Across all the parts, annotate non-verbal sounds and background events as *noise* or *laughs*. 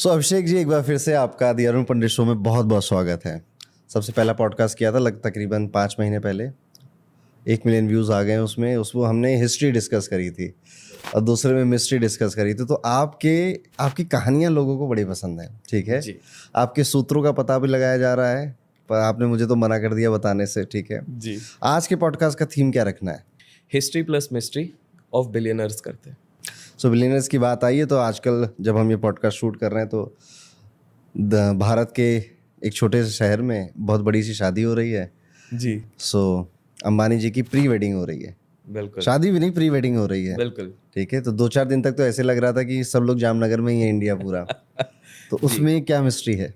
सो so, अभिषेक जी एक बार फिर से आपका दी अरुण पंडित शो में बहुत बहुत स्वागत है सबसे पहला पॉडकास्ट किया था लग तकरीबन पाँच महीने पहले एक मिलियन व्यूज़ आ गए उसमें उसमें हमने हिस्ट्री डिस्कस करी थी और दूसरे में मिस्ट्री डिस्कस करी थी तो आपके आपकी कहानियाँ लोगों को बड़ी पसंद हैं ठीक है आपके सूत्रों का पता भी लगाया जा रहा है पर आपने मुझे तो मना कर दिया बताने से ठीक है जी आज के पॉडकास्ट का थीम क्या रखना है history plus mystery of billionaires करते हैं सो so, की बात आई है तो आजकल जब हम ये पॉडकास्ट शूट कर रहे हैं तो भारत के एक छोटे से शहर में बहुत बड़ी सी शादी हो रही है जी सो so, अंबानी जी की प्री वेडिंग हो रही है बिल्कुल शादी भी नहीं प्री वेडिंग हो रही है बिल्कुल ठीक है तो दो चार दिन तक तो ऐसे लग रहा था कि सब लोग जामनगर में ही है इंडिया पूरा *laughs* तो उसमें क्या मिस्ट्री है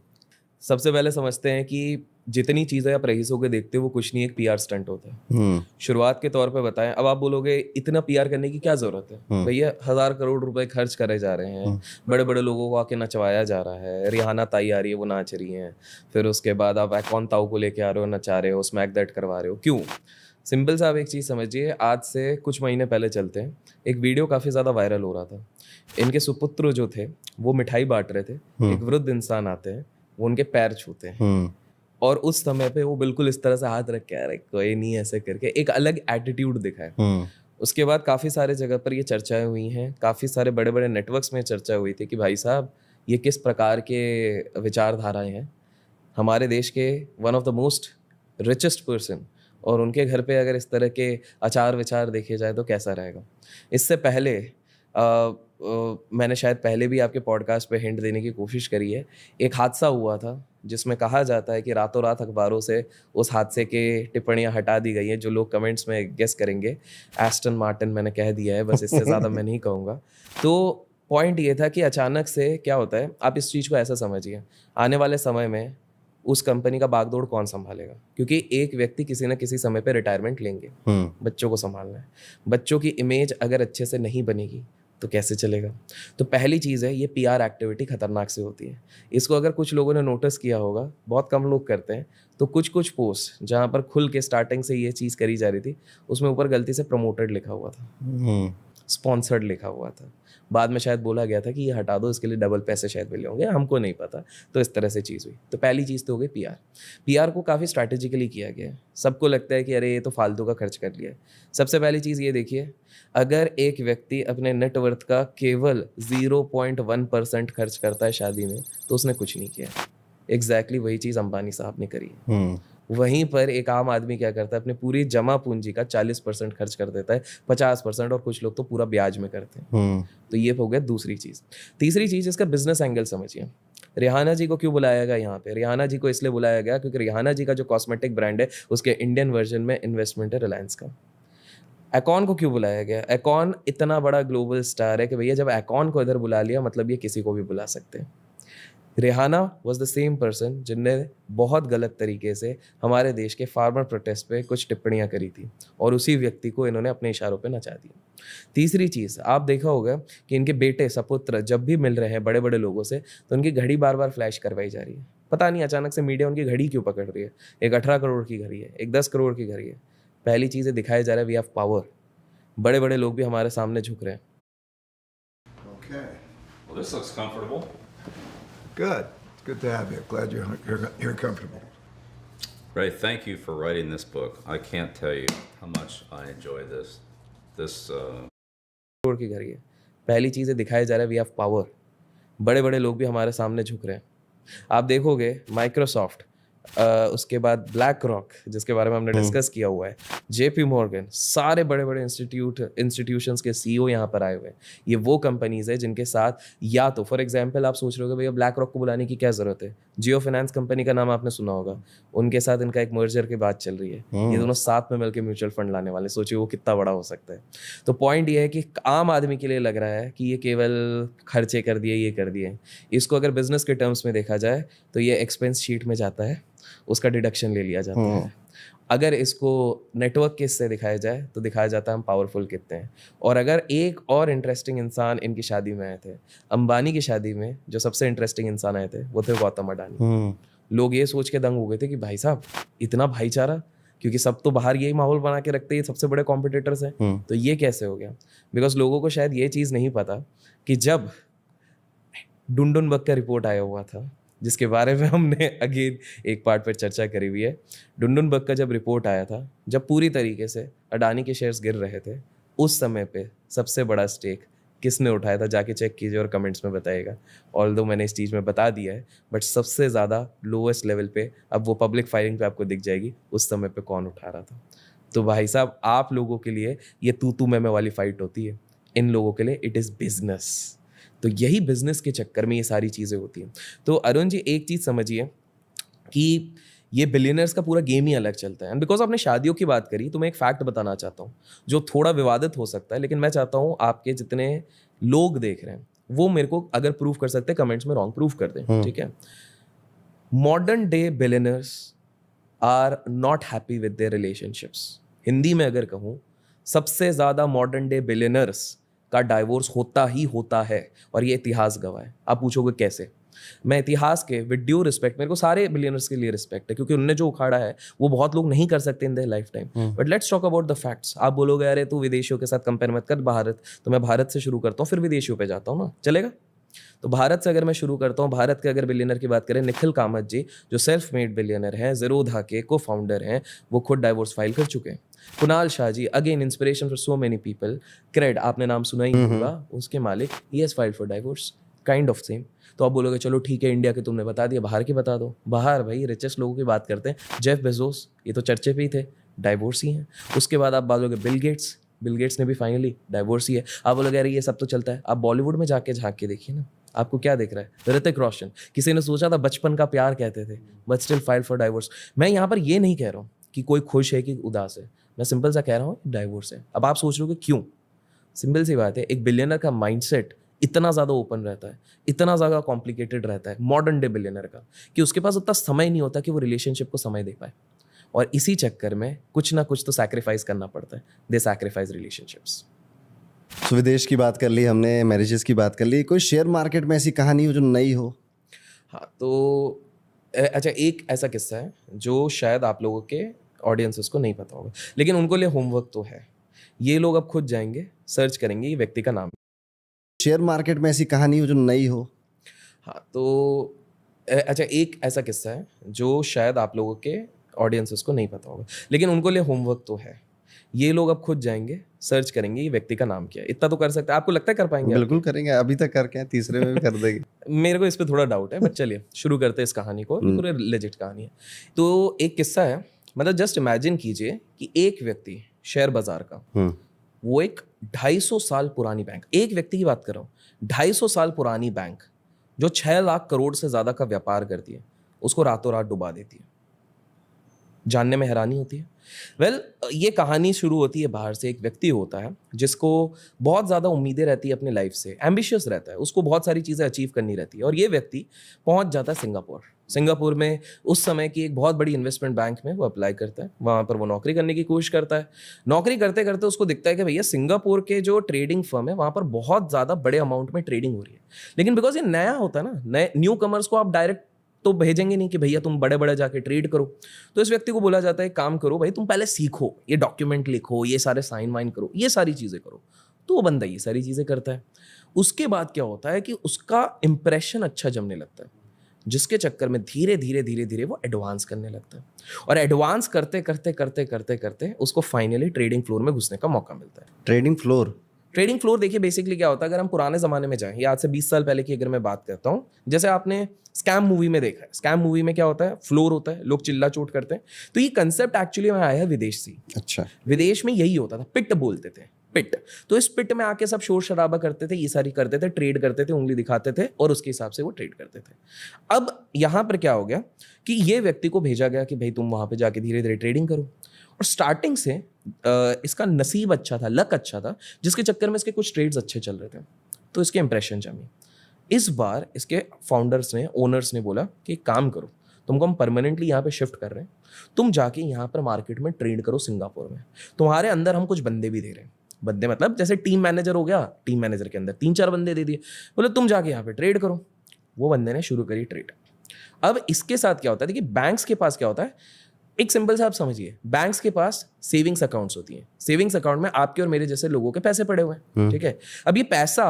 सबसे पहले समझते हैं कि जितनी चीज़ें आप रईस होकर देखते हो वो कुछ नहीं एक पीआर स्टंट होता है हम्म। शुरुआत के तौर पे बताएं अब आप बोलोगे इतना पीआर करने की क्या ज़रूरत है हम्म। भैया हज़ार करोड़ रुपए खर्च करे जा रहे हैं हम्म। बड़े बड़े लोगों को आके नचवाया जा रहा है रिहाना ताई आ रही है वो नाच रही है फिर उसके बाद आप एकॉन ताऊ को लेके आ रहे हो नचा रहे हो स्मैक दैट करवा रहे हो क्यों सिंपल सा आप एक चीज़ समझिए आज से कुछ महीने पहले चलते हैं एक वीडियो काफ़ी ज़्यादा वायरल हो रहा था इनके सुपुत्र जो थे वो मिठाई बांट रहे थे एक वृद्ध इंसान आते हैं वो उनके पैर छूते हैं और उस समय पे वो बिल्कुल इस तरह से हाथ रख के अरे कोई नहीं ऐसे करके एक अलग एटीट्यूड दिखा है उसके बाद काफ़ी सारे जगह पर ये चर्चाएं हुई हैं काफ़ी सारे बड़े बड़े नेटवर्क्स में चर्चा हुई थी कि भाई साहब ये किस प्रकार के विचारधाराएं हैं हमारे देश के one of the most richest person और उनके घर पे अगर इस तरह के आचार विचार देखे जाए तो कैसा रहेगा इससे पहले आ, मैंने शायद पहले भी आपके पॉडकास्ट पे हिंट देने की कोशिश करी है एक हादसा हुआ था जिसमें कहा जाता है कि रातों रात अखबारों से उस हादसे के टिप्पणियां हटा दी गई हैं जो लोग कमेंट्स में गेस करेंगे एस्टन मार्टिन मैंने कह दिया है बस इससे ज़्यादा मैं नहीं कहूँगा तो पॉइंट ये था कि अचानक से क्या होता है आप इस चीज़ को ऐसा समझिए आने वाले समय में उस कंपनी का बागदौड़ कौन संभालेगा क्योंकि एक व्यक्ति किसी ना किसी समय पर रिटायरमेंट लेंगे हम्म। बच्चों को संभालना है बच्चों की इमेज अगर अच्छे से नहीं बनेगी तो कैसे चलेगा तो पहली चीज़ है ये पी एक्टिविटी खतरनाक से होती है इसको अगर कुछ लोगों ने नोटिस किया होगा बहुत कम लोग करते हैं तो कुछ कुछ पोस्ट जहाँ पर खुल के स्टार्टिंग से ये चीज़ करी जा रही थी उसमें ऊपर गलती से प्रमोटेड लिखा हुआ था स्पॉन्सर्ड हम्म। लिखा हुआ था बाद में शायद बोला गया था कि ये हटा दो इसके लिए डबल पैसे शायद मिले होंगे हमको नहीं पता तो इस तरह से चीज़ हुई तो पहली चीज़ तो हो गई पी आर पी आर को काफ़ी स्ट्रैटेजिकली किया गया है सबको लगता है कि अरे ये तो फालतू का खर्च कर लिया सबसे पहली चीज़ ये देखिए अगर एक व्यक्ति अपने नेटवर्थ का केवल ज़ीरो पॉइंट वन परसेंट खर्च करता है शादी में तो उसने कुछ नहीं किया एग्जैक्टली exactly वही चीज़ अंबानी साहब ने करी है हम्म। वहीं पर एक आम आदमी क्या करता है अपने पूरी जमा पूंजी का चालीस परसेंट खर्च कर देता है पचास परसेंट और कुछ लोग तो पूरा ब्याज में करते हैं हम्म। तो ये हो गया दूसरी चीज़ तीसरी चीज़ इसका बिजनेस एंगल समझिए रिहाना जी को क्यों बुलाया गया यहाँ पे रिहाना जी को इसलिए बुलाया गया क्योंकि रिहाना जी का जो कॉस्मेटिक ब्रांड है उसके इंडियन वर्जन में इन्वेस्टमेंट है रिलायंस का एकॉन को क्यों बुलाया गया एकॉन इतना बड़ा ग्लोबल स्टार है कि भैया जब एकॉन को इधर बुला लिया मतलब ये किसी को भी बुला सकते हैं Rihanna was the same person जिनने बहुत गलत तरीके से हमारे देश के फार्मर प्रोटेस्ट पे कुछ टिप्पणियां करी थी और उसी व्यक्ति को इन्होंने अपने इशारों पे नचा दिया तीसरी चीज़ आप देखा होगा कि इनके बेटे सपुत्र जब भी मिल रहे हैं बड़े बड़े लोगों से तो उनकी घड़ी बार बार फ्लैश करवाई जा रही है पता नहीं अचानक से मीडिया उनकी घड़ी क्यों पकड़ रही है एक अठारह करोड़ की घड़ी है एक दस करोड़ की घड़ी है पहली चीज़ दिखाया जा रहा है वी हैव पावर बड़े बड़े लोग भी हमारे सामने झुक रहे हैं okay. well, Good. It's good to have you. Glad you're, you're, you're comfortable. Ray, thank you for writing this book. I can't tell you how much I enjoy this. This. Uh... पहली चीज़ें दिखाई जा रहा है we have power बड़े बड़े लोग भी हमारे सामने झुक रहे हैं आप देखोगे माइक्रोसॉफ्ट उसके बाद ब्लैक रॉक जिसके बारे में हमने डिस्कस हम्म। किया हुआ है जेपी मॉर्गन सारे बड़े बड़े इंस्टीट्यूट इंस्टीट्यूशंस के सीईओ e यहाँ पर आए हुए हैं ये वो कंपनीज है जिनके साथ या तो फॉर एग्जाम्पल आप सोच रहे हो भैया ब्लैक रॉक को बुलाने की क्या ज़रूरत है जियो फाइनेंस कंपनी का नाम आपने सुना होगा उनके साथ इनका एक मर्जर की बात चल रही है ये हम्म। दोनों साथ में मिलकर म्यूचुअल फंड लाने वाले सोचिए वो कितना बड़ा हो सकता है तो पॉइंट ये है कि आम आदमी के लिए लग रहा है कि ये केवल खर्चे कर दिए ये कर दिए इसको अगर बिजनेस के टर्म्स में देखा जाए तो ये एक्सपेंस शीट में जाता है उसका डिडक्शन ले लिया जाता है हम्म। अगर इसको नेटवर्क के से दिखाया जाए तो दिखाया जाता है हम पावरफुल कितने हैं और अगर एक और इंटरेस्टिंग इंसान इनकी शादी में आए थे अंबानी की शादी में जो सबसे इंटरेस्टिंग इंसान आए थे वो थे गौतम अडानी हम्म। लोग ये सोच के दंग हो गए थे कि भाई साहब इतना भाईचारा क्योंकि सब तो बाहर यही माहौल बना के रखते हैं सबसे बड़े कॉम्पिटिटर्स हैं हम्म। तो ये कैसे हो गया बिकॉज लोगों को शायद ये चीज़ नहीं पता कि जब डुंडुन बग का रिपोर्ट आया हुआ था जिसके बारे में हमने अगेन एक पार्ट पर चर्चा करी हुई है डुंडुन बग का जब रिपोर्ट आया था जब पूरी तरीके से अडानी के शेयर्स गिर रहे थे उस समय पे सबसे बड़ा स्टेक किसने उठाया था जाके चेक कीजिए और कमेंट्स में बताइएगा ऑल दो मैंने इस चीज़ में बता दिया है बट सबसे ज़्यादा लोएस्ट लेवल पे अब वो पब्लिक फायरिंग पे आपको दिख जाएगी उस समय पे कौन उठा रहा था तो भाई साहब आप लोगों के लिए ये तू तू मैं वाली फाइट होती है इन लोगों के लिए इट इज़ बिजनेस तो यही बिजनेस के चक्कर में ये सारी चीज़ें होती हैं तो अरुण जी एक चीज़ समझिए कि ये बिलियनर्स का पूरा गेम ही अलग चलता है एंड बिकॉज आपने शादियों की बात करी तो मैं एक फैक्ट बताना चाहता हूँ जो थोड़ा विवादित हो सकता है लेकिन मैं चाहता हूँ आपके जितने लोग देख रहे हैं वो मेरे को अगर प्रूव कर सकते हैं कमेंट्स में रॉन्ग प्रूव कर दें हम्म। ठीक है modern day billionaires are not happy with their relationships Hindi में अगर कहूँ सबसे ज़्यादा मॉडर्न डे बिलियनर्स का डाइवोर्स होता ही होता है और ये इतिहास गवाह है आप पूछोगे कैसे मैं इतिहास के विद ड्यू रिस्पेक्ट मेरे को सारे बिलियनर्स के लिए रिस्पेक्ट है क्योंकि उनने जो उखाड़ा है वो बहुत लोग नहीं कर सकते in the lifetime but let's talk about the facts आप बोलोगे अरे तू विदेशियों के साथ कंपेयर मत कर भारत तो मैं भारत से शुरू करता हूँ फिर विदेशियों पर जाता हूँ ना चलेगा तो भारत से अगर मैं शुरू करता हूँ भारत के अगर बिलियनर की बात करें निखिल कामत जी जो सेल्फ मेड बिलियनर हैं जरोधा के को फाउंडर हैं वो खुद डाइवोर्स फाइल कर चुके हैं Kunal Shah ji again inspiration for so many people CRED आपने नाम सुना ही हम्म, होगा हम्म। उसके मालिक ही has file for divorce kind of same तो आप बोलोगे चलो ठीक है इंडिया के तुमने बता दिया बाहर के बता दो बाहर भाई रिचेस्ट लोगों की बात करते हैं जेफ बेजोस ये तो चर्चे पे ही थे डाइवोर्स ही हैं उसके बाद आप बोलोगे बिल गेट्स बिल गेट्स ने भी फाइनली डाइवोर्स ही है आप बोलोगे अरे ये सब तो चलता है आप बॉलीवुड में जाके झाँक के देखिए ना आपको क्या देख रहा है ऋतिक रोशन किसी ने सोचा था बचपन का प्यार कहते थे but still file for divorce मैं यहाँ पर ये नहीं कह रहा हूँ कि कोई खुश है कि उदास है मैं सिंपल सा कह रहा हूँ डाइवोर्स है अब आप सोच रहे हो कि क्यों सिंपल सी बात है एक बिलियनर का माइंडसेट इतना ज़्यादा ओपन रहता है इतना ज़्यादा कॉम्प्लिकेटेड रहता है मॉडर्न डे बिलियनर का कि उसके पास उतना समय नहीं होता कि वो रिलेशनशिप को समय दे पाए और इसी चक्कर में कुछ ना कुछ तो सैक्रिफाइस करना पड़ता है दे सैक्रिफाइस रिलेशनशिप्स तो विदेश की बात कर ली हमने मैरिजेस की बात कर ली कोई शेयर मार्केट में ऐसी कहानी हो जो नई हो हाँ तो अच्छा एक ऐसा किस्सा है जो शायद आप लोगों के ऑडियंस को नहीं पता होगा लेकिन उनको लिए होमवर्क तो है ये लोग अब खुद जाएंगे सर्च करेंगे ये व्यक्ति का नाम शेयर मार्केट में ऐसी कहानी हो जो नई हो हाँ तो अच्छा एक ऐसा किस्सा है जो शायद आप लोगों के ऑडियंस को नहीं पता होगा लेकिन उनको लिए होमवर्क तो है ये लोग अब खुद जाएंगे सर्च करेंगे ये व्यक्ति का नाम क्या है इतना तो कर सकते हैं आपको लगता है कर पाएंगे बिल्कुल करेंगे अभी तक करके हैं तीसरे में भी कर देंगे *laughs* मेरे को इस पर थोड़ा डाउट है बट *laughs* चलिए शुरू करते हैं इस कहानी को हम्म। पूरे लेजिट कहानी है तो एक किस्सा है मतलब जस्ट इमेजिन कीजिए कि एक व्यक्ति शेयर बाजार का हम्म। वो एक 250 साल पुरानी बैंक एक व्यक्ति की बात कर रहा हूँ 250 साल पुरानी बैंक जो 6 लाख करोड़ से ज़्यादा का व्यापार करती है उसको रातों रात डुबा देती है जानने में हैरानी होती है वेल well, ये कहानी शुरू होती है बाहर से एक व्यक्ति होता है जिसको बहुत ज़्यादा उम्मीदें रहती है अपनी लाइफ से एम्बिशियस रहता है उसको बहुत सारी चीज़ें अचीव करनी रहती है और ये व्यक्ति पहुंच जाता है सिंगापुर सिंगापुर में उस समय की एक बहुत बड़ी इन्वेस्टमेंट बैंक में वो अप्लाई करता है वहाँ पर वो नौकरी करने की कोशिश करता है नौकरी करते करते उसको दिखता है कि भैया सिंगापुर के जो ट्रेडिंग फर्म है वहाँ पर बहुत ज़्यादा बड़े अमाउंट में ट्रेडिंग हो रही है लेकिन बिकॉज ये नया होता है ना नए न्यू कमर्स को आप डायरेक्ट तो भेजेंगे नहीं कि भैया तुम बड़े बड़े जाके ट्रेड करो तो इस व्यक्ति को बोला जाता है काम करो भाई तुम पहले सीखो ये डॉक्यूमेंट लिखो ये सारे साइन वाइन करो ये सारी चीज़ें करो तो वो बंदा ये सारी चीज़ें करता है उसके बाद क्या होता है कि उसका इंप्रेशन अच्छा जमने लगता है जिसके चक्कर में धीरे धीरे धीरे धीरे वो एडवांस करने लगता है और एडवांस करते करते करते करते करते उसको फाइनली ट्रेडिंग फ्लोर में घुसने का मौका मिलता है ट्रेडिंग फ्लोर ट्रेडिंग फ्लोर देखिए बेसिकली क्या होता है अगर हम पुराने ज़माने में जाएं आज से 20 साल पहले की अगर मैं बात करता हूँ जैसे आपने स्कैम मूवी में देखा है स्कैम मूवी में क्या होता है फ्लोर होता है लोग चिल्ला चोट करते हैं तो ये कंसेप्ट एक्चुअली में आया है विदेश से अच्छा विदेश में यही होता था पिट बोलते थे पिट तो इस पिट में आके सब शोर शराबा करते थे ये सारी करते थे ट्रेड करते थे उंगली दिखाते थे और उसके हिसाब से वो ट्रेड करते थे अब यहाँ पर क्या हो गया कि ये व्यक्ति को भेजा गया कि भाई तुम वहाँ पर जाके धीरे धीरे ट्रेडिंग करो और स्टार्टिंग से uh, इसका नसीब अच्छा था लक अच्छा था जिसके चक्कर में इसके कुछ ट्रेड्स अच्छे चल रहे थे तो इसके इंप्रेशन जमी इस बार इसके फाउंडर्स ने ओनर्स ने बोला कि काम करो तुमको हम परमानेंटली यहाँ पे शिफ्ट कर रहे हैं तुम जाके यहाँ पर मार्केट में ट्रेड करो सिंगापुर में तुम्हारे अंदर हम कुछ बंदे भी दे रहे हैं बंदे मतलब जैसे टीम मैनेजर हो गया टीम मैनेजर के अंदर तीन चार बंदे दे दिए बोले तुम जाके यहाँ पे ट्रेड करो वो बंदे ने शुरू करी ट्रेड अब इसके साथ क्या होता है देखिए बैंक्स के पास क्या होता है एक सिंपल से आप समझिए बैंक्स के पास सेविंग्स अकाउंट्स होती हैं सेविंग्स अकाउंट में आपके और मेरे जैसे लोगों के पैसे पड़े हुए हैं हम्म। ठीक है अब ये पैसा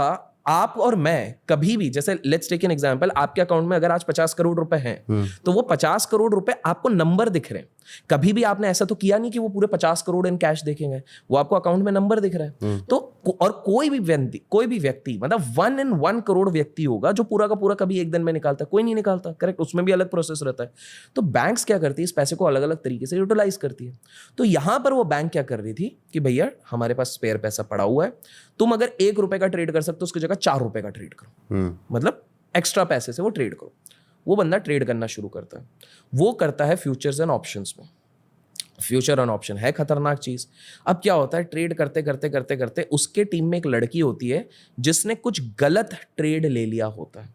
आप और मैं कभी भी जैसे लेट्स टेक एन एग्जांपल आपके अकाउंट में अगर आज पचास करोड़ रुपए हैं हम्म। तो वो पचास करोड़ रुपए आपको नंबर दिख रहे हैं कभी भी आपने ऐसा तो किया नहीं कि वो पूरे पचास करोड़ इन कैश देखेंगे वो आपको अकाउंट में नंबर दिख रहा है हम्म। तो और कोई भी व्यक्ति कोई भी व्यक्ति मतलब वन इन वन करोड़ व्यक्ति होगा जो पूरा का पूरा कभी एक दिन में निकालता है कोई नहीं निकालता करेक्ट उसमें भी अलग प्रोसेस रहता है तो बैंक क्या करती है इस पैसे को अलग अलग तरीके से यूटिलाइज करती है तो यहां पर वो बैंक क्या कर रही थी कि भैया हमारे पास स्पेयर पैसा पड़ा हुआ है तुम अगर एक रुपए का ट्रेड कर सकते हो उसकी जगह चार रुपए का ट्रेड करो हम्म। मतलब एक्स्ट्रा पैसे से वो ट्रेड करो वो बंदा ट्रेड करना शुरू करता है वो करता है फ्यूचर्स एंड ऑप्शंस में फ्यूचर एंड ऑप्शन है खतरनाक चीज़ अब क्या होता है ट्रेड करते करते करते करते उसके टीम में एक लड़की होती है जिसने कुछ गलत ट्रेड ले लिया होता है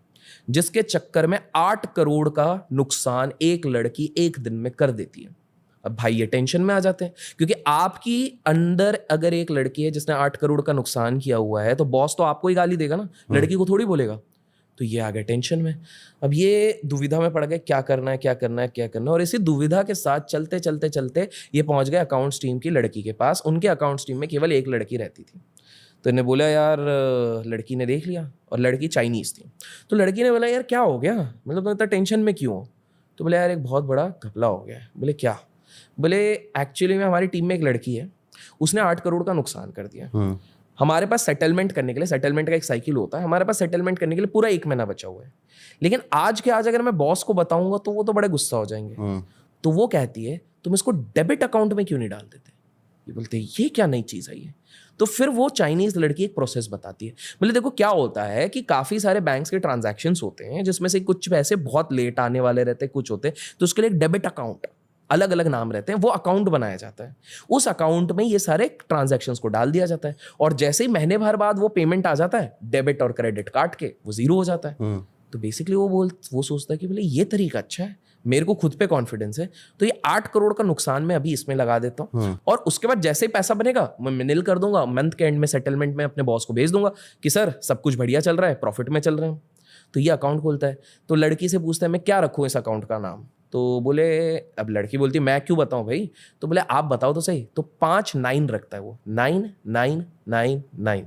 जिसके चक्कर में आठ करोड़ का नुकसान एक लड़की एक दिन में कर देती है अब भाई ये टेंशन में आ जाते हैं क्योंकि आपकी अंदर अगर एक लड़की है जिसने आठ करोड़ का नुकसान किया हुआ है तो बॉस तो आपको ही गाली देगा ना हम्म। लड़की को थोड़ी बोलेगा तो ये आ गए टेंशन में अब ये दुविधा में पड़ गए क्या करना है क्या करना है क्या करना है और इसी दुविधा के साथ चलते चलते चलते ये पहुंच गए अकाउंट्स टीम की लड़की के पास उनके अकाउंट्स टीम में केवल एक लड़की रहती थी तो इन्हें बोला यार लड़की ने देख लिया और लड़की चाइनीज़ थी तो लड़की ने बोला यार क्या हो गया मतलब तुम इतना टेंशन में क्यों हो तो बोले यार एक बहुत बड़ा घपला हो गया है बोले क्या बोले एक्चुअली में हमारी टीम में एक लड़की है उसने आठ करोड़ का नुकसान कर दिया हम्म। हमारे पास सेटलमेंट करने के लिए सेटलमेंट का एक साइकिल होता है हमारे पास सेटलमेंट करने के लिए पूरा एक महीना बचा हुआ है लेकिन आज के आज अगर मैं बॉस को बताऊंगा तो वो तो बड़े गुस्सा हो जाएंगे हाँ। तो वो कहती है तुम इसको डेबिट अकाउंट में क्यों नहीं डाल देते ये बोलते हैं ये क्या नई चीज़ आई है तो फिर वो चाइनीज लड़की एक प्रोसेस बताती है बोले देखो क्या होता है कि काफ़ी सारे बैंक्स के ट्रांजैक्शंस होते हैं जिसमें से कुछ पैसे बहुत लेट आने वाले रहते हैं कुछ होते हैं तो उसके लिए एक डेबिट अकाउंट अलग अलग नाम रहते हैं वो अकाउंट बनाया जाता है उस अकाउंट में ये सारे ट्रांजेक्शन को डाल दिया जाता है और जैसे ही महीने भर बाद वो पेमेंट आ जाता है डेबिट और क्रेडिट कार्ड के वो जीरो हो जाता है हम्म। तो बेसिकली वो बोल वो सोचता है कि भले ये तरीका अच्छा है मेरे को खुद पे कॉन्फिडेंस है तो ये आठ करोड़ का नुकसान मैं अभी इसमें लगा देता हूँ हम्म। और उसके बाद जैसे ही पैसा बनेगा मैं मिनिल कर दूंगा मंथ के एंड में सेटलमेंट में अपने बॉस को भेज दूंगा कि सर सब कुछ बढ़िया चल रहा है प्रॉफिट में चल रहे हैं तो ये अकाउंट खोलता है तो लड़की से पूछता है मैं क्या रखूँ इस अकाउंट का नाम तो बोले अब लड़की बोलती मैं क्यों बताऊँ भाई तो बोले आप बताओ तो सही तो पाँच नाइन रखता है वो नाइन नाइन नाइन नाइन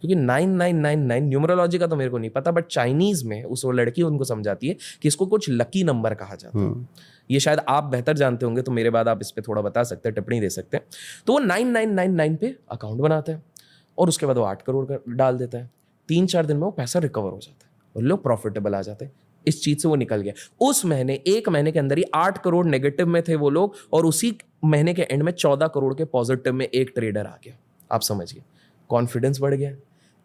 क्योंकि nine nine nine nine numerology का तो मेरे को नहीं पता बट चाइनीज में उस वो लड़की उनको समझाती है कि इसको कुछ लकी नंबर कहा जाता है हम्म। ये शायद आप बेहतर जानते होंगे तो मेरे बाद आप इस पर थोड़ा बता सकते हैं टिप्पणी दे सकते हैं तो वो नाइन नाइन नाइन नाइन पे अकाउंट बनाता है और उसके बाद वो आठ करोड़ का डाल देता है तीन चार दिन में वो पैसा रिकवर हो जाता है और लोग प्रॉफिटेबल आ जाते हैं इस चीज से वो निकल गया उस महीने एक महीने के अंदर ही आठ करोड़ नेगेटिव में थे वो लोग और उसी महीने के एंड में चौदह करोड़ के पॉजिटिव में एक ट्रेडर आ गया आप समझिए कॉन्फिडेंस बढ़ गया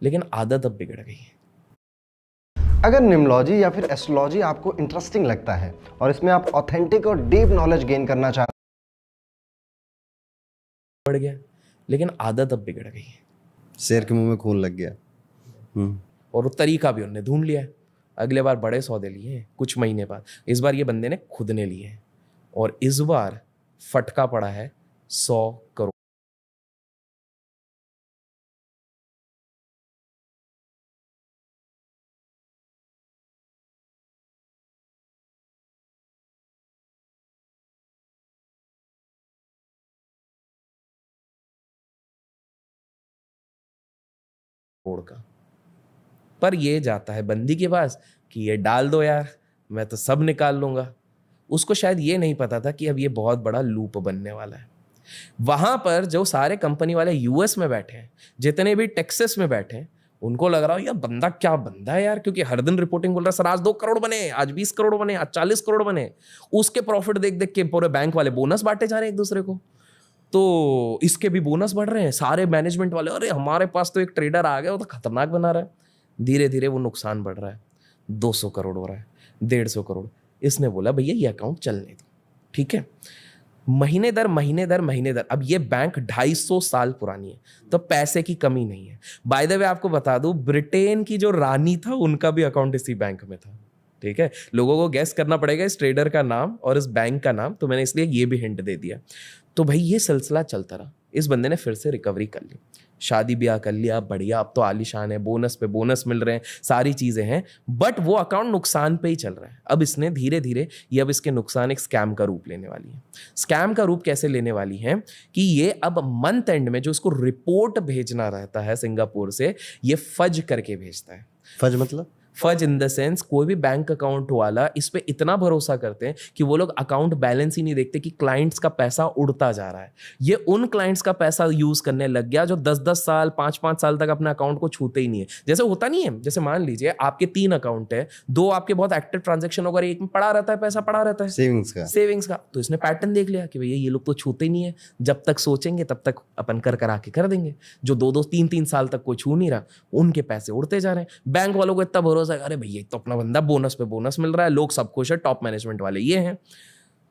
लेकिन आदत अब बिगड़ गई है अगर निमोलॉजी या फिर एस्ट्रोलॉजी आपको इंटरेस्टिंग लगता है और इसमें आप ऑथेंटिक और डीप नॉलेज गेन करना चाहते बढ़ गया लेकिन आदत अब बिगड़ गई है शेर के मुंह में खून लग गया हम्म। और वो तरीका भी उनने ढूंढ लिया है अगले बार बड़े सौदे लिए कुछ महीने बाद इस बार ये बंदे ने खुद ने लिए और इस बार फटका पड़ा है सौ करोड़ का पर ये जाता है बंदी के पास कि ये डाल दो यार मैं तो सब निकाल लूँगा उसको शायद ये नहीं पता था कि अब ये बहुत बड़ा लूप बनने वाला है वहाँ पर जो सारे कंपनी वाले यूएस में बैठे हैं जितने भी टेक्सस में बैठे हैं उनको लग रहा हो यार बंदा क्या बंदा है यार क्योंकि हर दिन रिपोर्टिंग बोल रहा है सर आज दो करोड़ बने आज बीस करोड़ बने आज चालीस करोड़ बने उसके प्रॉफिट देख देख के पूरे बैंक वाले बोनस बांटे जा रहे हैं एक दूसरे को तो इसके भी बोनस बढ़ रहे हैं सारे मैनेजमेंट वाले अरे हमारे पास तो एक ट्रेडर आ गया वो तो खतरनाक बना रहा है धीरे धीरे वो नुकसान बढ़ रहा है दो सौ करोड़ हो रहा है डेढ़ सौ करोड़ इसने बोला भैया ये अकाउंट चलने दो ठीक है महीने दर महीने दर महीने दर अब ये बैंक 250 साल पुरानी है तो पैसे की कमी नहीं है बाय द वे आपको बता दूं ब्रिटेन की जो रानी था उनका भी अकाउंट इसी बैंक में था ठीक है लोगों को गैस करना पड़ेगा इस ट्रेडर का नाम और इस बैंक का नाम तो मैंने इसलिए ये भी हिंट दे दिया तो भाई ये सिलसिला चलता रहा इस बंदे ने फिर से रिकवरी कर ली शादी ब्याह कर लिया बढ़िया अब तो आलिशान है बोनस पे बोनस मिल रहे हैं सारी चीज़ें हैं बट वो अकाउंट नुकसान पे ही चल रहा है अब इसने धीरे धीरे ये अब इसके नुकसान एक स्कैम का रूप लेने वाली है स्कैम का रूप कैसे लेने वाली है कि ये अब मंथ एंड में जो उसको रिपोर्ट भेजना रहता है सिंगापुर से ये फज करके भेजता है फज मतलब फर्ज इन द सेंस कोई भी बैंक अकाउंट वाला इस पर इतना भरोसा करते हैं कि वो लोग अकाउंट बैलेंस ही नहीं देखते कि क्लाइंट्स का पैसा उड़ता जा रहा है ये उन क्लाइंट्स का पैसा यूज करने लग गया जो दस दस साल पाँच पाँच साल तक अपने अकाउंट को छूते ही नहीं है जैसे होता नहीं है जैसे मान लीजिए आपके तीन अकाउंट है दो आपके बहुत एक्टिव ट्रांजेक्शन होकर एक में पड़ा रहता है पैसा पड़ा रहता है सेविंग्स का सेविंग्स का तो इसने पैटर्न देख लिया कि भैया ये लोग तो छूते नहीं है जब तक सोचेंगे तब तक अपन कर करा के कर देंगे जो दो दो तीन तीन साल तक कोई छू नहीं रहा उनके पैसे उड़ते जा रहे हैं बैंक वालों को इतना भरोसा वापस आएगा अरे भैया तो अपना बंदा बोनस पे बोनस मिल रहा है लोग सब खुश है टॉप मैनेजमेंट वाले ये हैं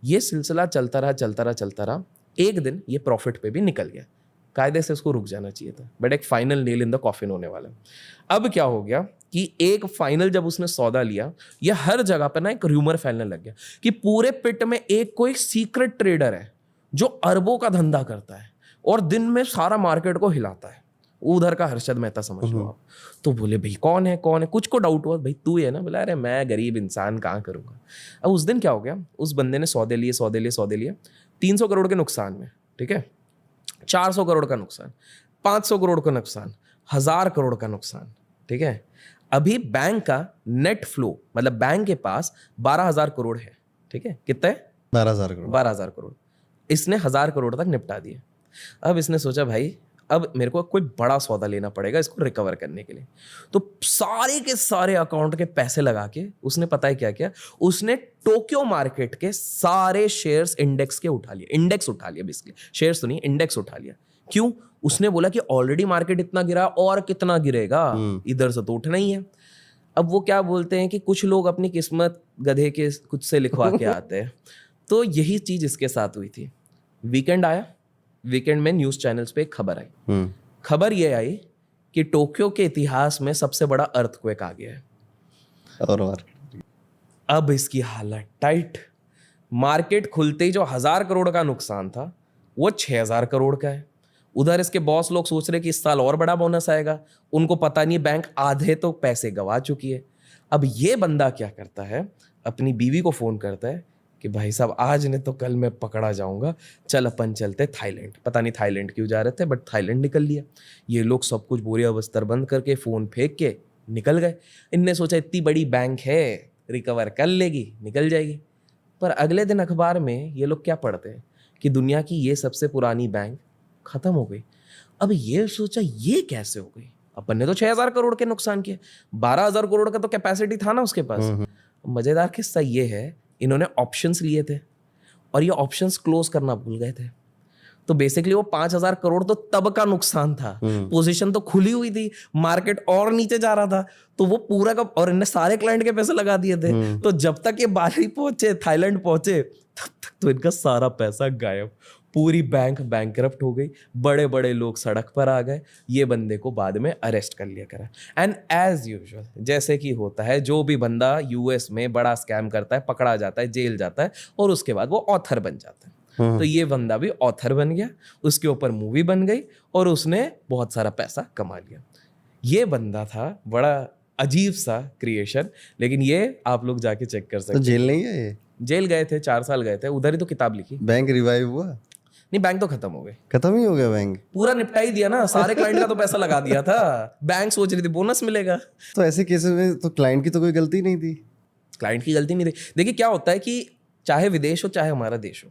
ये सिलसिला चलता रहा चलता रहा चलता रहा एक दिन ये प्रॉफिट पे भी निकल गया कायदे से उसको रुक जाना चाहिए था बट एक final nail in the coffin होने वाला अब क्या हो गया कि एक फाइनल जब उसने सौदा लिया यह हर जगह पर ना एक र्यूमर फैलने लग गया कि पूरे पिट में एक कोई सीक्रेट ट्रेडर है जो अरबों का धंधा करता है और दिन में सारा मार्केट को हिलाता है उधर का हर्षद मेहता समझ लो हम्म। आप तो बोले भाई कौन है कौन है कुछ को डाउट हुआ भाई तू है ना बोला अरे मैं गरीब इंसान कहाँ करूँगा अब उस दिन क्या हो गया उस बंदे ने सौदे लिए सौदे लिए सौदे लिए तीन सौ करोड़ के नुकसान में ठीक है चार सौ करोड़ का नुकसान पाँच सौ करोड़ का नुकसान हज़ार करोड़ का नुकसान ठीक है अभी बैंक का नेट फ्लो मतलब बैंक के पास बारह हज़ार करोड़ है ठीक है कितना है बारह हज़ार करोड़ बारह हज़ार करोड़ इसने हज़ार करोड़ तक निपटा दिया अब इसने सोचा भाई अब मेरे को कोई बड़ा सौदा लेना पड़ेगा इसको रिकवर करने के लिए तो सारे के सारे अकाउंट के पैसे लगा के उसने पता है क्या किया उसने टोक्यो मार्केट के सारे शेयर्स इंडेक्स के उठा लिए इंडेक्स उठा लिया बेसिकली शेयर तो नहीं इंडेक्स उठा लिया क्यों उसने बोला कि ऑलरेडी मार्केट इतना गिरा और कितना गिरेगा हम्म। इधर से तो उठना ही है अब वो क्या बोलते हैं कि कुछ लोग अपनी किस्मत गधे के कुछ से लिखवा के *laughs* आते हैं तो यही चीज इसके साथ हुई थी वीकेंड आया वीकेंड में न्यूज चैनल्स पे एक खबर आई हम्म। खबर ये आई कि टोक्यो के इतिहास में सबसे बड़ा अर्थक्वेक आ गया है और और अब इसकी हालत टाइट मार्केट खुलते ही जो हजार करोड़ का नुकसान था वो छह हजार करोड़ का है उधर इसके बॉस लोग सोच रहे कि इस साल और बड़ा बोनस आएगा उनको पता नहीं बैंक आधे तो पैसे गवा चुकी है अब ये बंदा क्या करता है अपनी बीवी को फोन करता है कि भाई साहब आज नहीं तो कल मैं पकड़ा जाऊंगा चल अपन चलते थाईलैंड पता नहीं थाईलैंड क्यों जा रहे थे बट थाईलैंड निकल लिया ये लोग सब कुछ बोरिया बस्तर बंद करके फ़ोन फेंक के निकल गए इनने सोचा इतनी बड़ी बैंक है रिकवर कर लेगी निकल जाएगी पर अगले दिन अखबार में ये लोग क्या पढ़ते हैं कि दुनिया की ये सबसे पुरानी बैंक ख़त्म हो गई अब ये सोचा ये कैसे हो गई अपन ने तो छः हज़ार करोड़ के नुकसान किया बारह हज़ार करोड़ का तो कैपेसिटी था ना उसके पास हम्म, हम्म। मज़ेदार किस्सा ये है इन्होंने ऑप्शंस लिए थे और ये ऑप्शंस क्लोज करना भूल गए थे तो बेसिकली वो पांच हजार करोड़ तो तब का नुकसान था पोजीशन हम्म। तो खुली हुई थी मार्केट और नीचे जा रहा था तो वो पूरा का और इनने सारे क्लाइंट के पैसे लगा दिए थे हम्म। तो जब तक ये बाली पहुंचे थाईलैंड पहुंचे तब तक तो इनका सारा पैसा गायब पूरी बैंक बैंक हो गई बड़े बड़े लोग सड़क पर आ गए ये बंदे को बाद में अरेस्ट कर लिया करा एंड एज यूजल जैसे कि होता है जो भी बंदा यूएस में बड़ा स्कैम करता है पकड़ा जाता है जेल जाता है और उसके बाद वो ऑथर बन जाता है हम्म। तो ये बंदा भी ऑथर बन गया उसके ऊपर मूवी बन गई और उसने बहुत सारा पैसा कमा लिया ये बंदा था बड़ा अजीब सा क्रिएशन लेकिन ये आप लोग जाके चेक कर तो सकते तो जेल नहीं है ये जेल गए थे चार साल गए थे उधर ही तो किताब लिखी बैंक रिवाइव हुआ नहीं बैंक तो खत्म हो गए खत्म ही हो गया बैंक पूरा निपटा ही दिया ना सारे क्लाइंट का तो पैसा लगा दिया था बैंक सोच रही थी बोनस मिलेगा तो ऐसे केसेस में तो क्लाइंट की तो कोई गलती नहीं थी क्लाइंट की गलती नहीं थी देखिए क्या होता है कि चाहे विदेश हो चाहे हमारा देश हो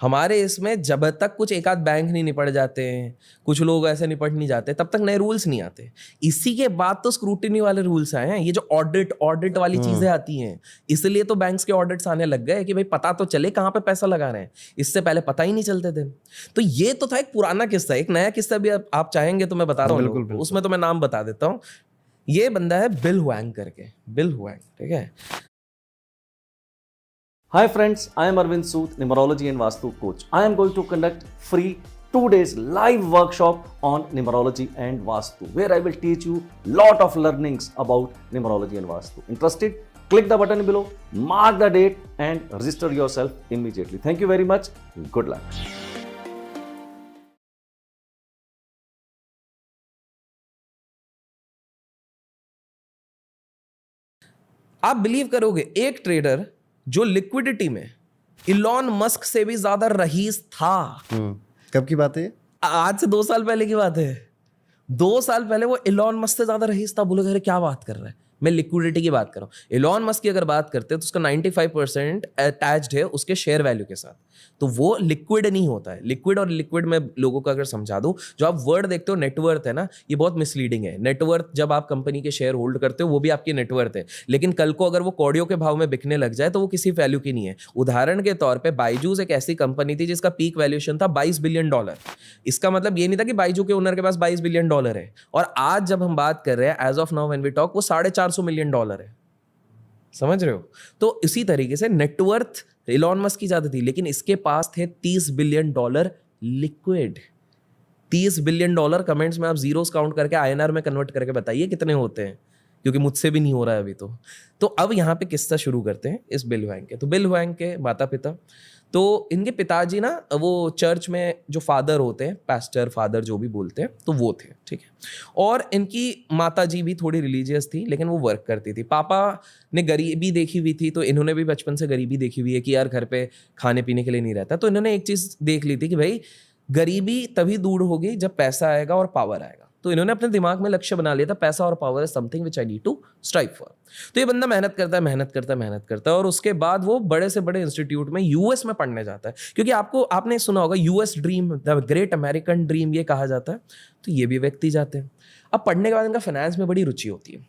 हमारे इसमें जब तक कुछ एक आध बैंक नहीं निपट जाते हैं कुछ लोग ऐसे निपट नहीं जाते तब तक नए रूल्स नहीं आते इसी के बाद तो स्क्रूटनी वाले रूल्स आए हैं ये जो ऑडिट ऑडिट वाली हम्म। चीजें आती हैं इसलिए तो बैंक्स के ऑडिट्स आने लग गए कि भाई पता तो चले कहाँ पे पैसा लगा रहे हैं इससे पहले पता ही नहीं चलते थे तो ये तो था एक पुराना किस्सा एक नया किस्सा भी आप चाहेंगे तो मैं बता रहा हूँ उसमें तो मैं नाम बता देता हूँ ये बंदा है बिल हुएंग करके बिल हुएंग ठीक है Hi friends, I am Arvind Sood, numerology and Vastu coach. I am going to conduct free 2 days live workshop on numerology and Vastu where I will teach you lot of learnings about numerology and Vastu. Interested? Click the button below, mark the date and register yourself immediately. Thank you very much. Good luck. आप believe करोगे एक trader जो liquidity में Elon Musk से भी ज्यादा रहीस था हम्म, कब की बात है आज से दो साल पहले की बात है दो साल पहले वो इलॉन मस्क से ज्यादा रहीस था बोले क्या बात कर रहे हैं मैं लिक्विडिटी की बात कर रहा हूँ इलॉन मस्क की अगर बात करते हैं तो उसका 95 परसेंट अटैच है उसके शेयर वैल्यू के साथ तो वो लिक्विड नहीं होता है लिक्विड और लिक्विड में लोगों को अगर समझा दूँ जो आप वर्ड देखते हो नेटवर्थ है ना ये बहुत मिसलीडिंग है नेटवर्थ जब आप कंपनी के शेयर होल्ड करते हो वो भी आपकी नेटवर्थ है लेकिन कल को अगर वो कौड़ियों के भाव में बिकने लग जाए तो वो किसी वैल्यू की नहीं है उदाहरण के तौर पर बाइजूज एक ऐसी कंपनी थी जिसका पीक वैल्यूएशन था बाईस बिलियन डॉलर इसका मतलब ये नहीं था कि बाइजू के ओनर के पास बाईस बिलियन डॉलर है और आज जब हम बात कर रहे हैं as of now when we talk वो साढ़े चार 400 मिलियन डॉलर है समझ रहे हो तो इसी तरीके से नेटवर्थ इलॉन मस्क की ज़्यादा थी लेकिन इसके पास थे 30 billion dollar liquid 30 billion dollar comments में आप जीरोस काउंट करके आईएनआर में कन्वर्ट करके बताइए कितने होते हैं क्योंकि मुझसे भी नहीं हो रहा है अभी तो तो अब यहाँ पे किस्सा शुरू करते हैं इस बिल वैंग के तो बिल वैंग के माता पिता तो इनके पिताजी ना वो चर्च में जो फादर होते हैं पैस्टर फादर जो भी बोलते हैं तो वो थे ठीक है और इनकी माता जी भी थोड़ी रिलीजियस थी लेकिन वो वर्क करती थी पापा ने गरीबी देखी हुई थी तो इन्होंने भी बचपन से गरीबी देखी हुई है कि यार घर पे खाने पीने के लिए नहीं रहता तो इन्होंने एक चीज़ देख ली थी कि भाई गरीबी तभी दूर होगी जब पैसा आएगा और पावर आएगा तो इन्होंने अपने दिमाग में लक्ष्य बना लिया था पैसा और power is something which I need to strike for तो ये बंदा मेहनत करता है मेहनत करता है मेहनत करता है और उसके बाद वो बड़े से बड़े इंस्टीट्यूट में यूएस में पढ़ने जाता है क्योंकि आपको आपने सुना होगा US dream the great American dream ये कहा जाता है तो ये भी व्यक्ति जाते हैं अब पढ़ने के बाद इनका फाइनेंस में बड़ी रुचि होती है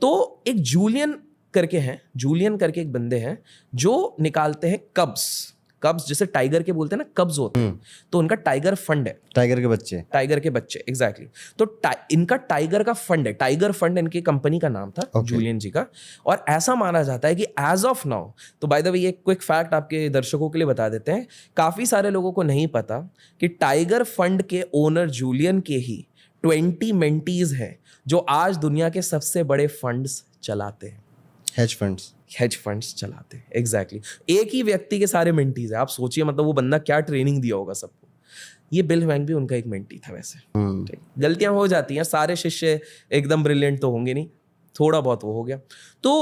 तो एक जूलियन करके हैं जूलियन करके एक बंदे हैं जो निकालते हैं कब्स कब्ज जैसे टाइगर के बोलते हैं ना कब्ज होते हैं हम्म। तो उनका टाइगर फंड है टाइगर के बच्चे टाइगर के बच्चे एग्जैक्टली exactly. तो इनका टाइगर का फंड है टाइगर फंड इनकी कंपनी का नाम था okay. जूलियन जी का और ऐसा माना जाता है कि एज ऑफ नाउ तो बाय द वे ये क्विक फैक्ट आपके दर्शकों के लिए बता देते हैं काफ़ी सारे लोगों को नहीं पता कि टाइगर फंड के ओनर जूलियन के ही ट्वेंटी मेंटीज हैं जो आज दुनिया के सबसे बड़े फंड्स चलाते हैं हेज फंड्स हेज फंड्स चलाते हैं एग्जैक्टली exactly. एक ही व्यक्ति के सारे मिनटीज है आप सोचिए मतलब वो बंदा क्या ट्रेनिंग दिया होगा सबको ये बिल बैंक भी उनका एक मिनटी था वैसे hmm. गलतियां हो जाती हैं सारे शिष्य एकदम ब्रिलियंट तो होंगे नहीं थोड़ा बहुत वो हो गया तो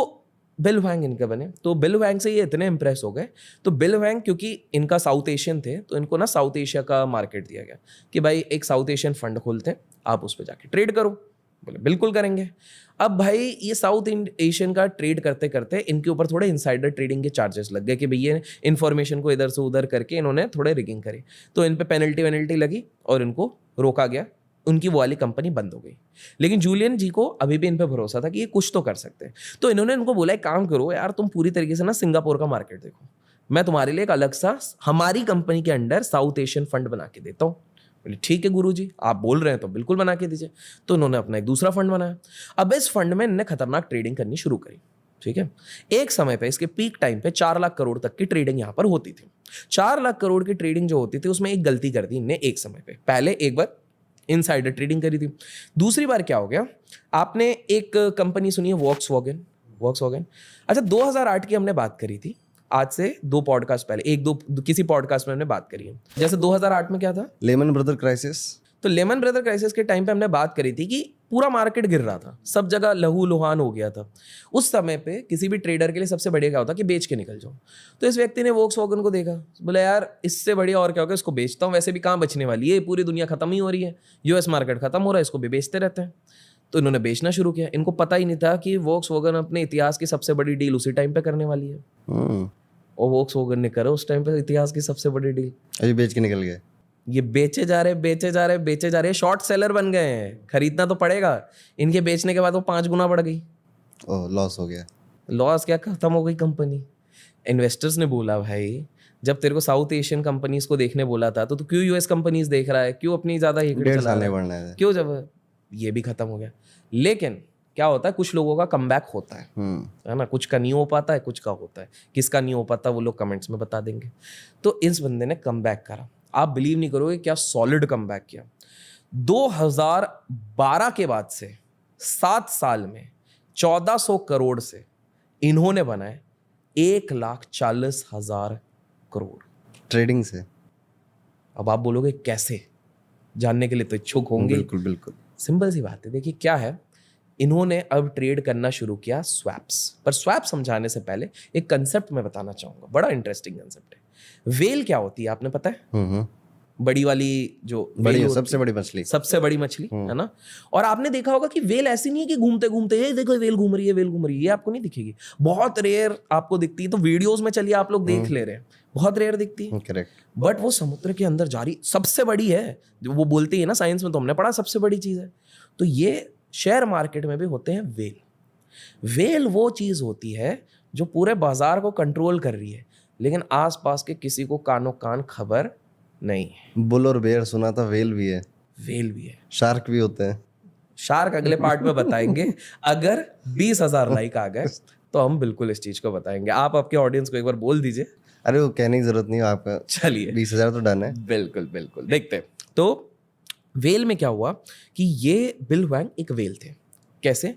बिल वैंग इनके बने तो बिल वैंग से ये इतने इंप्रेस हो गए तो बिल वैंग क्योंकि इनका साउथ एशियन थे तो इनको ना साउथ एशिया का मार्केट दिया गया कि भाई एक साउथ एशियन फंड खोलते हैं आप उस पर जाके ट्रेड करो बोले बिल्कुल करेंगे अब भाई ये साउथ एशियन का ट्रेड करते करते इनके ऊपर थोड़े इनसाइडर ट्रेडिंग के चार्जेस लग गए कि भैया इन्फॉर्मेशन को इधर से उधर करके इन्होंने थोड़े रिगिंग करी तो इन पर पेनल्टी वेनल्टी लगी और इनको रोका गया उनकी वो वाली कंपनी बंद हो गई लेकिन जूलियन जी को अभी भी इन पर भरोसा था कि ये कुछ तो कर सकते हैं तो इन्होंने इनको बोला एक काम करो यार तुम पूरी तरीके से ना सिंगापुर का मार्केट देखो मैं तुम्हारे लिए एक अलग सा हमारी कंपनी के अंडर साउथ एशियन फंड बना के देता हूँ बोले ठीक है गुरुजी आप बोल रहे हैं तो बिल्कुल बना के दीजिए तो उन्होंने अपना एक दूसरा फंड बनाया अब इस फंड में इन्होंने खतरनाक ट्रेडिंग करनी शुरू करी ठीक है एक समय पे इसके पीक टाइम पे चार लाख करोड़ तक की ट्रेडिंग यहाँ पर होती थी चार लाख करोड़ की ट्रेडिंग जो होती थी उसमें एक गलती कर दी इनने एक समय पे पहले एक बार इनसाइडर ट्रेडिंग करी थी दूसरी बार क्या हो गया आपने एक कंपनी सुनी है वॉक्स वॉगन वॉक्स वॉगन अच्छा 2008 की हमने बात करी थी आज से दो पॉडकास्ट पहले एक दो किसी पॉडकास्ट में हमने बात करी है जैसे 2008 में क्या था लेमन ब्रदर क्राइसिस तो लेमन ब्रदर क्राइसिस के टाइम पे हमने बात करी थी कि पूरा मार्केट गिर रहा था सब जगह लहू लुहान हो गया था उस समय पे किसी भी ट्रेडर के लिए सबसे बढ़िया क्या होता कि बेच के निकल जाओ तो इस व्यक्ति ने वोक्स वॉगन को देखा बोला यार इससे बढ़िया और क्या होगा इसको बेचता हूँ वैसे भी कहाँ बचने वाली है पूरी दुनिया खत्म ही हो रही है यूएस मार्केट खत्म हो रहा है इसको भी बेचते रहते हैं तो इन्होंने बेचना शुरू किया इनको पता ही नहीं था कि वोक्स वोगन अपने इतिहास की सबसे बड़ी डील उसी टाइम पे करने वाली है हम्म। और वो सो करने करा उस टाइम पे इतिहास की सबसे बड़ी डील अभी अच्छा, बेच के निकल गए ये बेचे जा रहे बेचे जा रहे बेचे जा रहे शॉर्ट सेलर बन गए हैं खरीदना तो पड़ेगा इनके बेचने के बाद वो पांच गुना बढ़ गई लॉस हो गया लॉस क्या खत्म हो गई कंपनी इन्वेस्टर्स ने बोला भाई जब तेरे को साउथ एशियन कंपनीज को देखने बोला था तो तू क्यों यूएस कंपनीज देख रहा है क्यों अपनी ज्यादा क्यों जब ये भी खत्म हो गया लेकिन क्या होता है कुछ लोगों का कम होता है हम्म। है ना कुछ का नहीं हो पाता है कुछ का होता है किसका नहीं हो पाता वो लोग कमेंट्स में बता देंगे तो इस बंदे ने कम करा आप बिलीव नहीं करोगे क्या सॉलिड कम किया 2012 के बाद से सात साल में 1400 करोड़ से इन्होंने बनाए एक लाख चालीस हजार करोड़ ट्रेडिंग से अब आप बोलोगे कैसे जानने के लिए तो इच्छुक होंगे बिल्कुल बिल्कुल सिंपल सी बात है देखिए क्या है इन्होंने अब ट्रेड करना शुरू किया स्वैप्स पर स्वैप समझाने से पहले एक कंसेप्ट मैं बताना चाहूंगा बड़ा इंटरेस्टिंग कंसेप्ट है वेल क्या होती है आपने पता है बड़ी वाली जो बड़ी सबसे बड़ी मछली सबसे बड़ी मछली हम्म। है ना और आपने देखा होगा कि वेल ऐसी नहीं है कि घूमते घूमते ये देखो वेल घूम रही है वेल घूम रही है ये आपको नहीं दिखेगी बहुत रेयर आपको दिखती है तो वीडियोस में चलिए आप लोग देख हम्म। ले रहे हैं बहुत रेयर दिखती है करेक्ट बट वो समुद्र के अंदर जारी सबसे बड़ी है वो बोलती है ना साइंस में तो हमने पढ़ा सबसे बड़ी चीज है तो ये शेयर मार्केट में भी होते हैं वेल वेल वो चीज़ होती है जो पूरे बाजार को कंट्रोल कर रही है लेकिन आसपास के किसी को कानो कान खबर नहीं बुल और बेर सुना था वेल भी है वेल भी है शार्क भी होते हैं शार्क अगले पार्ट में बताएंगे अगर बीस हजार लाइक आ गए तो हम बिल्कुल इस चीज को बताएंगे आप आपके ऑडियंस को एक बार बोल दीजिए अरे वो कहने की जरूरत नहीं हो आपका चलिए बीस हजार तो डन है बिल्कुल बिल्कुल देखते तो वेल में क्या हुआ कि ये बिल वैंग एक वेल थे कैसे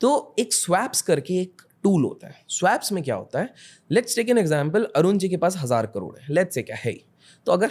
तो एक स्वैप्स करके एक टूल होता है स्वैप्स में क्या होता है let's take an example Arun ji के पास हज़ार करोड़ है लेट्स से क्या है तो अगर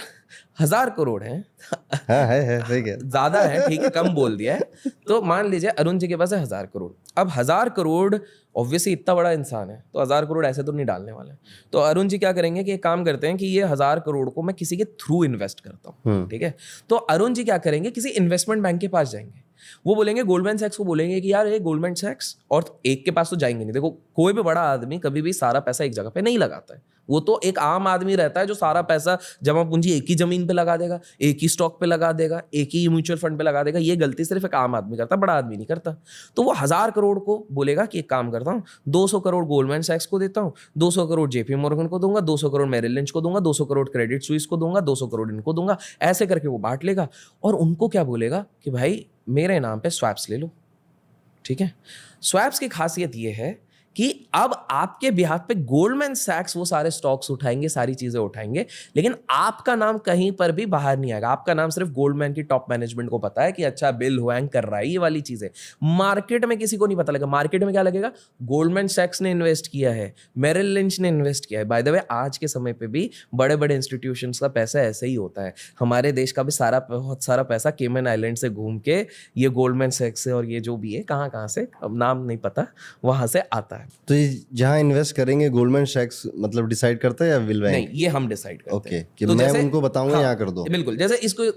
हज़ार करोड़ है हाँ, ज़्यादा है ठीक है कम बोल दिया है तो मान लीजिए अरुण जी के पास है हज़ार करोड़ अब हज़ार करोड़ ऑब्वियसली इतना बड़ा इंसान है तो हज़ार करोड़ ऐसे तो नहीं डालने वाले तो अरुण जी क्या करेंगे कि एक काम करते हैं कि ये हज़ार करोड़ को मैं किसी के थ्रू इन्वेस्ट करता हूँ हम्म। ठीक है तो अरुण जी क्या करेंगे किसी इन्वेस्टमेंट बैंक के पास जाएंगे वो बोलेंगे गोल्डमैन सैक्स को बोलेंगे कि यार ये गोल्डमैन सैक्स और एक के पास तो जाएंगे नहीं देखो कोई भी बड़ा आदमी कभी भी सारा पैसा एक जगह पे नहीं लगाता है वो तो एक आम आदमी रहता है जो सारा पैसा जमा पूंजी एक ही जमीन पे लगा देगा एक ही स्टॉक पे लगा देगा एक ही म्यूचुअल फंड पे लगा देगा ये गलती सिर्फ एक आम आदमी करता बड़ा आदमी नहीं करता तो वो हज़ार करोड़ को बोलेगा कि एक काम करता हूँ दो सौ करोड़ गोल्डमैन सैक्स को देता हूँ दो सौ करोड़ जेपी मॉर्गन को दूंगा दो सौ करोड़ मेरिल लिंच को दूंगा दो सौ करोड़ क्रेडिट स्विस को दूंगा दो सौ करोड़ इनको दूंगा ऐसे करके वो बांट लेगा और उनको क्या बोलेगा कि भाई मेरे नाम पर स्वैप्स ले लो ठीक है स्वैप्स की खासियत ये है कि अब आपके बिहार पे गोल्डमैन सैक्स वो सारे स्टॉक्स उठाएंगे सारी चीजें उठाएंगे लेकिन आपका नाम कहीं पर भी बाहर नहीं आएगा आपका नाम सिर्फ गोल्डमैन की टॉप मैनेजमेंट को पता है कि अच्छा बिल हुआ कर रहा है ये वाली चीजें मार्केट में किसी को नहीं पता लगेगा मार्केट में क्या लगेगा गोल्डमैन सैक्स ने इन्वेस्ट किया है मेरिल लिंच ने इन्वेस्ट किया है बाय द वे आज के समय पर भी बड़े बड़े इंस्टीट्यूशन का पैसा ऐसे ही होता है हमारे देश का भी सारा बहुत सारा पैसा केमन आइलैंड से घूम के ये गोल्डमैन सैक्स और ये जो भी है कहाँ कहाँ से अब नाम नहीं पता वहाँ से आता है तो जहाँ इन्वेस्ट करेंगे गोल्डमैन शैक्स मतलब डिसाइड करता है या विल बैंक नहीं ये हम डिसाइड करते okay, हैं कि तो मैं उनको बताऊंगा हाँ, यहाँ कर दो बिल्कुल जैसे इसको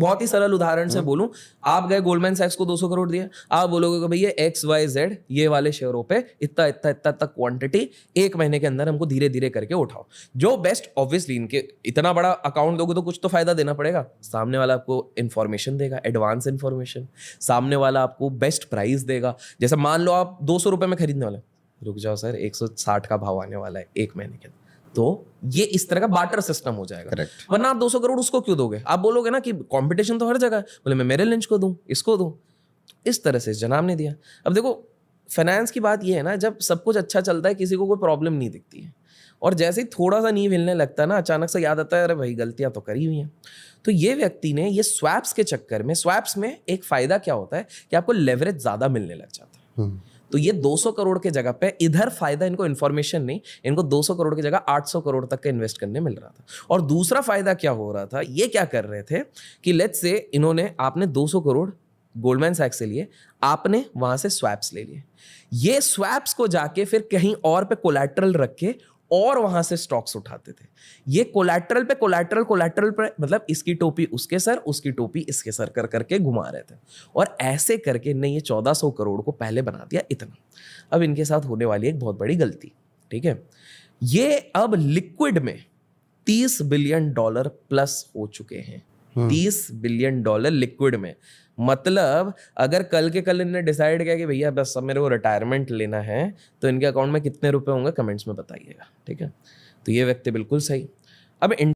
बहुत ही सरल उदाहरण से हाँ। बोलूं आप गए गोल्डमैन सैक्स को 200 करोड़ दिया आप बोलोगे कि भैया एक्स वाई जेड ये वाले शेयरों पे इतना इतना इतना तक क्वांटिटी एक महीने के अंदर हमको धीरे धीरे करके उठाओ जो बेस्ट ऑब्वियसली इनके इतना बड़ा अकाउंट दोगे तो कुछ तो फायदा देना पड़ेगा सामने वाला आपको इन्फॉर्मेशन देगा एडवांस इन्फॉर्मेशन सामने वाला आपको बेस्ट प्राइस देगा जैसे मान लो आप दो में खरीदने वाले रुक जाओ सर 160 का भाव आने वाला है एक महीने के तो ये इस तरह का बाटर सिस्टम हो जाएगा वरना आप 200 करोड़ उसको क्यों दोगे आप बोलोगे ना कि कंपटीशन तो हर जगह बोले मैं मेरे लंच को दूं इसको दूं इस तरह से जनाब ने दिया अब देखो फाइनेंस की बात ये है ना जब सब कुछ अच्छा चलता है किसी को कोई प्रॉब्लम नहीं दिखती है और जैसे ही थोड़ा सा नींव हिलने लगता है ना अचानक से याद आता है अरे भाई गलतियां तो करी हुई हैं तो ये व्यक्ति ने ये स्वैप्स के चक्कर में स्वैप्स में एक फ़ायदा क्या होता है कि आपको लेवरेज ज़्यादा मिलने लग जाता है हम्म। तो ये 200 करोड़ के जगह पे इधर फायदा इनको इन्फॉर्मेशन नहीं इनको 200 करोड़ की जगह 800 करोड़ तक का इन्वेस्ट करने मिल रहा था और दूसरा फायदा क्या हो रहा था ये क्या कर रहे थे कि लेट्स से इन्होंने आपने 200 करोड़ गोल्डमैन सैक्स से लिए आपने वहां से स्वैप्स ले लिए ये स्वैप्स को जाके फिर कहीं और पे कोलेट्रल रख के और वहां से स्टॉक्स उठाते थे ये कोलैटरल पे कोलैटरल कोलैटरल पे मतलब इसकी टोपी उसके सर उसकी टोपी इसके सर कर करके घुमा रहे थे और ऐसे करके इनने ये चौदह सौ करोड़ को पहले बना दिया इतना अब इनके साथ होने वाली एक बहुत बड़ी गलती ठीक है ये अब लिक्विड में तीस बिलियन डॉलर प्लस हो चुके हैं हाँ। तीस बिलियन डॉलर लिक्विड में मतलब अगर कल के कल इन्हें डिसाइड किया कि भैया बस मेरे को रिटायरमेंट लेना है तो इनके अकाउंट में कितने रुपए होंगे कमेंट्स में बताइएगा ठीक है तो ये व्यक्ति बिल्कुल सही अब